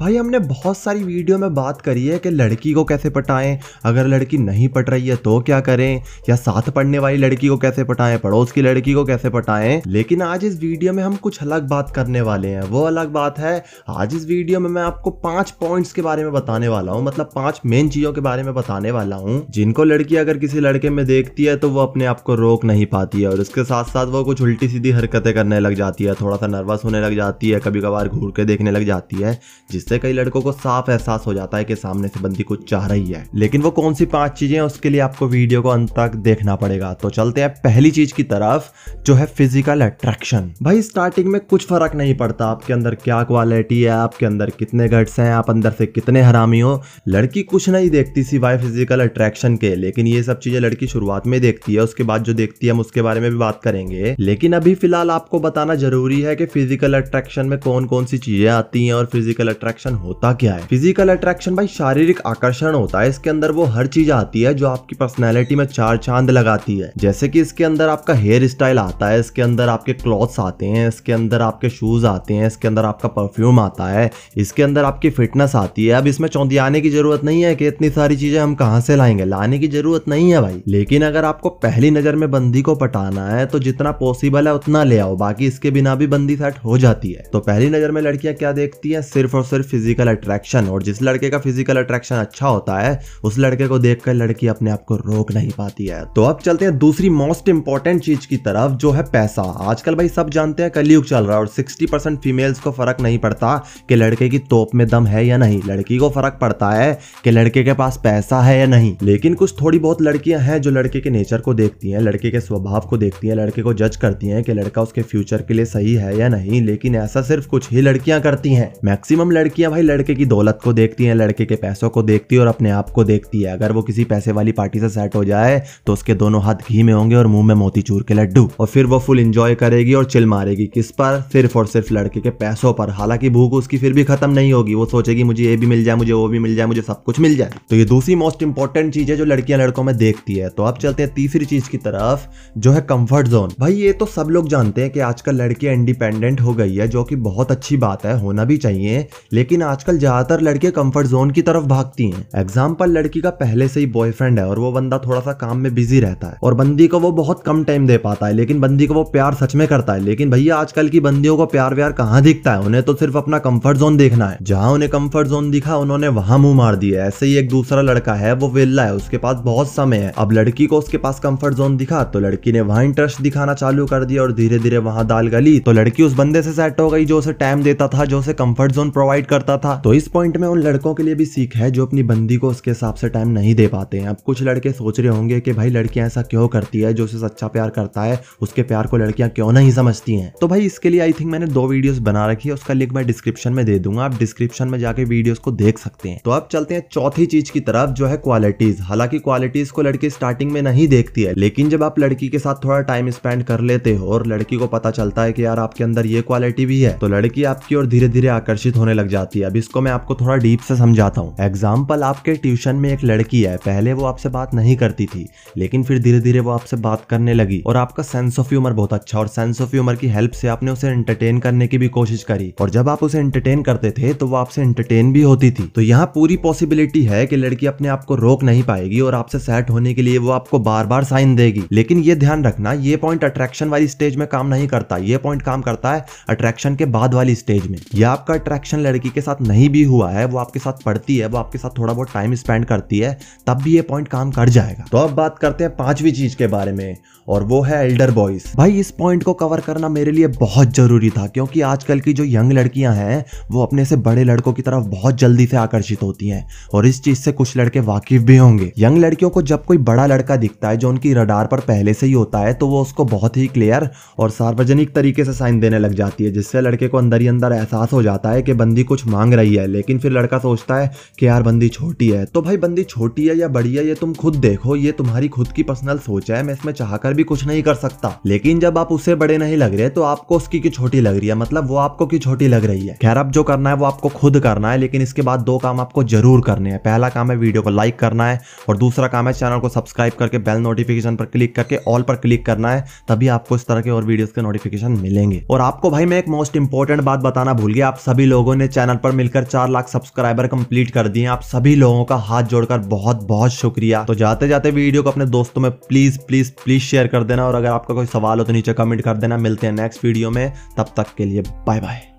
भाई हमने बहुत सारी वीडियो में बात करी है कि लड़की को कैसे पटाएं अगर लड़की नहीं पट रही है तो क्या करें या साथ पढ़ने वाली लड़की को कैसे पटाएं पड़ोस की लड़की को कैसे पटाएं लेकिन आज इस वीडियो में हम कुछ अलग बात करने वाले हैं वो अलग बात है आज इस वीडियो में मैं आपको पांच पॉइंट्स के बारे में बताने वाला हूँ मतलब पांच मेन चीजों के बारे में बताने वाला हूँ जिनको लड़की अगर किसी लड़के में देखती है तो वो अपने आप को रोक नहीं पाती है और इसके साथ साथ वो कुछ उल्टी सीधी हरकतें करने लग जाती है थोड़ा सा नर्वस होने लग जाती है कभी कभार घूर के देखने लग जाती है जिस जिससे कई लड़कों को साफ एहसास हो जाता है कि सामने से बंदी कुछ चाह रही है लेकिन वो कौन सी पांच चीजें उसके लिए आपको वीडियो को अंत तक देखना पड़ेगा तो चलते हैं पहली चीज की तरफ जो है फिजिकल अट्रैक्शन भाई स्टार्टिंग में कुछ फर्क नहीं पड़ता आपके अंदर क्या क्वालिटी है आपके अंदर कितने गट्स हैं आप अंदर से कितने हरामी हो लड़की कुछ नहीं देखती सिवाय फिजिकल अट्रैक्शन के लेकिन ये सब चीजें लड़की शुरुआत में देखती है उसके बाद जो देखती है हम उसके बारे में भी बात करेंगे लेकिन अभी फिलहाल आपको बताना जरूरी है कि फिजिकल अट्रैक्शन में कौन कौन सी चीजें आती हैं और फिजिकल अट्रैक्शन अट्रैक्शन होता क्या है फिजिकल अट्रैक्शन भाई शारीरिक आकर्षण होता है इसके अंदर वो हर चीज आती है जो आपकी पर्सनैलिटी में चार चांद लगाती है जैसे की इसके अंदर आपका हेयर स्टाइल आता है इसके अंदर आपके क्लॉथ्स आते हैं इसके अंदर आपके शूज आते हैं इसके अंदर आपका परफ्यूम आता है इसके अंदर आपकी फिटनेस आती है अब इसमें आने की जरूरत नहीं है कि इतनी सारी चीजें हम कहाँ से लाएंगे लाने की जरूरत नहीं है भाई लेकिन अगर आपको पहली नजर में बंदी को पटाना है तो जितना पॉसिबल है उतना ले आओ बाकी इसके बिना भी बंदी सेट हो जाती है तो पहली नजर में लड़कियां क्या देखती है सिर्फ और सिर्फ फिजिकल अट्रैक्शन और जिस लड़के का फिजिकल अट्रैक्शन अच्छा होता है उस लड़के को देखकर लड़की अपने आप को रोक नहीं पाती है तो अब चलते हैं दूसरी मोस्ट इंपॉर्टेंट चीज की तरफ जो है पैसा आजकल भाई सब जानते हैं कलयुग चल रहा है और सिक्सटी परसेंट फीमेल्स को फर्क नहीं पड़ता कि लड़के की तोप में दम है या नहीं लड़की को फर्क पड़ता है कि लड़के के पास पैसा है या नहीं लेकिन कुछ थोड़ी बहुत लड़कियां हैं जो लड़के के नेचर को देखती हैं लड़के के स्वभाव को देखती हैं लड़के को जज करती हैं कि लड़का उसके फ्यूचर के लिए सही है या नहीं लेकिन ऐसा सिर्फ कुछ ही लड़कियां करती हैं मैक्सिमम लड़की लड़कियां भाई लड़के की दौलत को देखती हैं लड़के के पैसों को देखती है और अपने आप को देखती है अगर वो किसी पैसे वाली पार्टी से सेट हो जाए तो उसके दोनों हाथ घी में होंगे और मुंह में मोती चूर के लड्डू और फिर वो फुल इंजॉय करेगी और चिल मारेगी किस पर सिर्फ और सिर्फ लड़के के पैसों पर हालांकि भूख उसकी फिर भी खत्म नहीं होगी वो सोचेगी मुझे ये भी मिल जाए मुझे वो भी मिल जाए मुझे सब कुछ मिल जाए तो ये दूसरी मोस्ट इंपॉर्टेंट चीज है जो लड़कियां लड़कों में देखती है तो अब चलते हैं तीसरी चीज की तरफ जो है कंफर्ट जोन भाई ये तो सब लोग जानते हैं कि आजकल लड़कियां इंडिपेंडेंट हो गई है जो कि बहुत अच्छी बात है होना भी चाहिए लेकिन आजकल ज्यादातर लड़के कंफर्ट जोन की तरफ भागती हैं एग्जाम्पल लड़की का पहले से ही बॉयफ्रेंड है और वो बंदा थोड़ा सा काम में बिजी रहता है और बंदी को वो बहुत कम टाइम दे पाता है लेकिन बंदी को वो प्यार सच में करता है लेकिन भैया आजकल की बंदियों को प्यार व्यार कहाँ दिखता है उन्हें तो सिर्फ अपना कम्फर्ट जोन देखना है जहाँ उन्हें कंफर्ट जोन दिखा उन्होंने वहां मुंह मार दिया ऐसे ही एक दूसरा लड़का है वो वेल्ला है उसके पास बहुत समय है अब लड़की को उसके पास कम्फर्ट जोन दिखा तो लड़की ने वहां इंटरेस्ट दिखाना चालू कर दिया और धीरे धीरे वहां दाल गली तो लड़की उस बंदे से सेट हो गई जो उसे टाइम देता था जो उसे कम्फर्ट जोन प्रोवाइड प्रोवाइड करता था तो इस पॉइंट में उन लड़कों के लिए भी सीख है जो अपनी बंदी को उसके हिसाब से टाइम नहीं दे पाते हैं अब कुछ लड़के सोच रहे होंगे कि भाई लड़कियां ऐसा क्यों करती है जो उसे सच्चा प्यार करता है उसके प्यार को लड़कियां क्यों नहीं समझती हैं तो भाई इसके लिए आई थिंक मैंने दो वीडियोस बना रखी है उसका लिंक मैं डिस्क्रिप्शन में दे दूंगा आप डिस्क्रिप्शन में जाके वीडियोस को देख सकते हैं तो अब चलते हैं चौथी चीज की तरफ जो है क्वालिटीज हालांकि क्वालिटीज को लड़की स्टार्टिंग में नहीं देखती है लेकिन जब आप लड़की के साथ थोड़ा टाइम स्पेंड कर लेते हो और लड़की को पता चलता है कि यार आपके अंदर ये क्वालिटी भी है तो लड़की आपकी और धीरे धीरे आकर्षित होने लग जाती जाती है अब इसको मैं आपको थोड़ा डीप से समझाता हूँ एग्जाम्पल आपके ट्यूशन में एक लड़की है पहले वो आपसे बात नहीं करती थी लेकिन फिर धीरे धीरे वो आपसे बात करने लगी और आपका सेंस ऑफ ह्यूमर बहुत अच्छा और सेंस ऑफ ह्यूमर की हेल्प से आपने उसे एंटरटेन करने की भी कोशिश करी और जब आप उसे एंटरटेन करते थे तो वो आपसे एंटरटेन भी होती थी तो यहाँ पूरी पॉसिबिलिटी है कि लड़की अपने आप को रोक नहीं पाएगी और आपसे सेट होने के लिए वो आपको बार बार साइन देगी लेकिन ये ध्यान रखना ये पॉइंट अट्रैक्शन वाली स्टेज में काम नहीं करता ये पॉइंट काम करता है अट्रैक्शन के बाद वाली स्टेज में यह आपका अट्रैक्शन लड़की लड़की के साथ नहीं भी हुआ है वो आपके साथ पढ़ती है वो आपके साथ थोड़ा बहुत टाइम स्पेंड करती है तब भी ये पॉइंट काम कर जाएगा तो अब बात करते हैं पांचवी चीज के बारे में और वो है एल्डर बॉयज भाई इस पॉइंट को कवर करना मेरे लिए बहुत जरूरी था क्योंकि आजकल की जो यंग लड़कियां हैं वो अपने से बड़े लड़कों की तरफ बहुत जल्दी से आकर्षित होती हैं और इस चीज से कुछ लड़के वाकिफ भी होंगे यंग लड़कियों को जब कोई बड़ा लड़का दिखता है जो उनकी रडार पर पहले से ही होता है तो वो उसको बहुत ही क्लियर और सार्वजनिक तरीके से साइन देने लग जाती है जिससे लड़के को अंदर ही अंदर एहसास हो जाता है कि बंदी को कुछ मांग रही है लेकिन फिर लड़का सोचता है कि यार बंदी छोटी है तो भाई बंदी छोटी है या बड़ी है ये तुम खुद देखो ये तुम्हारी खुद की पर्सनल सोच है मैं इसमें चाह भी कुछ नहीं कर सकता लेकिन जब आप उसे बड़े नहीं लग रहे तो आपको उसकी की छोटी लग रही है मतलब वो आपको की छोटी लग रही है खैर अब जो करना है वो आपको खुद करना है लेकिन इसके बाद दो काम आपको जरूर करने हैं पहला काम है वीडियो को लाइक करना है और दूसरा काम है चैनल को सब्सक्राइब करके बेल नोटिफिकेशन पर क्लिक करके ऑल पर क्लिक करना है तभी आपको इस तरह के और वीडियोस के नोटिफिकेशन मिलेंगे और आपको भाई मैं एक मोस्ट इंपॉर्टेंट बात बताना भूल गया आप सभी लोगों ने चैनल चैनल पर मिलकर चार लाख सब्सक्राइबर कंप्लीट कर दिए आप सभी लोगों का हाथ जोड़कर बहुत बहुत शुक्रिया तो जाते जाते वीडियो को अपने दोस्तों में प्लीज प्लीज प्लीज शेयर कर देना और अगर आपका कोई सवाल हो तो नीचे कमेंट कर देना मिलते हैं नेक्स्ट वीडियो में तब तक के लिए बाय बाय